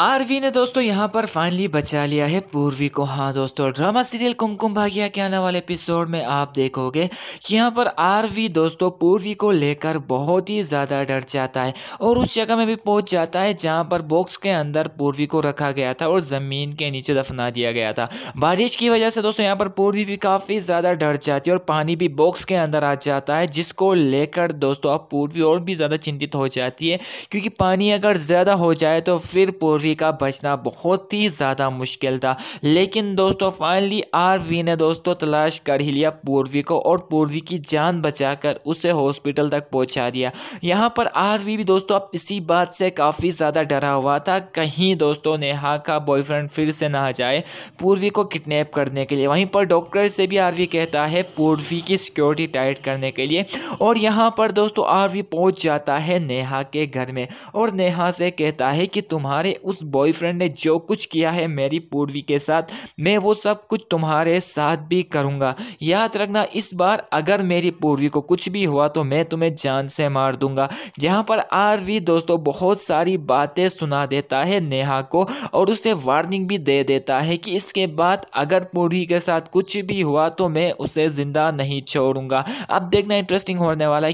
RV ने दोस्तों यहाँ पर फाइनली बचा लिया है पूर्वी को हाँ दोस्तों ड्रामा सीरियल कुमकुम भाग्या के आने वाले एपिसोड में आप देखोगे कि यहाँ पर आरवी दोस्तों पूर्वी को लेकर बहुत ही ज़्यादा डर जाता है और उस जगह में भी पहुँच जाता है जहाँ पर बॉक्स के अंदर पूर्वी को रखा गया था और ज़मीन के नीचे दफना दिया गया था बारिश की वजह से दोस्तों यहाँ पर पूर्वी भी काफ़ी ज़्यादा डर जाती है और पानी भी बॉक्स के अंदर आ जाता है जिसको लेकर दोस्तों अब पूर्वी और भी ज़्यादा चिंतित हो जाती है क्योंकि पानी अगर ज़्यादा हो जाए तो फिर पूर्वी मूवी का बचना बहुत ही ज़्यादा मुश्किल था लेकिन दोस्तों फाइनली आरवी ने दोस्तों तलाश कर ही लिया पूर्वी को और पूर्वी की जान बचाकर उसे हॉस्पिटल तक पहुंचा दिया यहाँ पर आरवी भी दोस्तों अब इसी बात से काफ़ी ज़्यादा डरा हुआ था कहीं दोस्तों नेहा का बॉयफ्रेंड फिर से ना जाए पूर्वी को किडनेप करने के लिए वहीं पर डॉक्टर से भी आरवी कहता है पूर्वी की सिक्योरिटी टाइट करने के लिए और यहाँ पर दोस्तों आरवी पहुँच जाता है नेहा के घर में और नेहा से कहता है कि तुम्हारे उस उस बॉयफ्रेंड ने जो कुछ किया है मेरी पूर्वी के साथ मैं वो सब कुछ तुम्हारे साथ भी करूँगा याद रखना इस बार अगर मेरी पूर्वी को कुछ भी हुआ तो मैं तुम्हें जान से मार दूंगा यहाँ पर आर दोस्तों बहुत सारी बातें सुना देता है नेहा को और उसे वार्निंग भी दे देता है कि इसके बाद अगर पूर्वी के साथ कुछ भी हुआ तो मैं उसे ज़िंदा नहीं छोड़ूंगा अब देखना इंटरेस्टिंग होने वाला है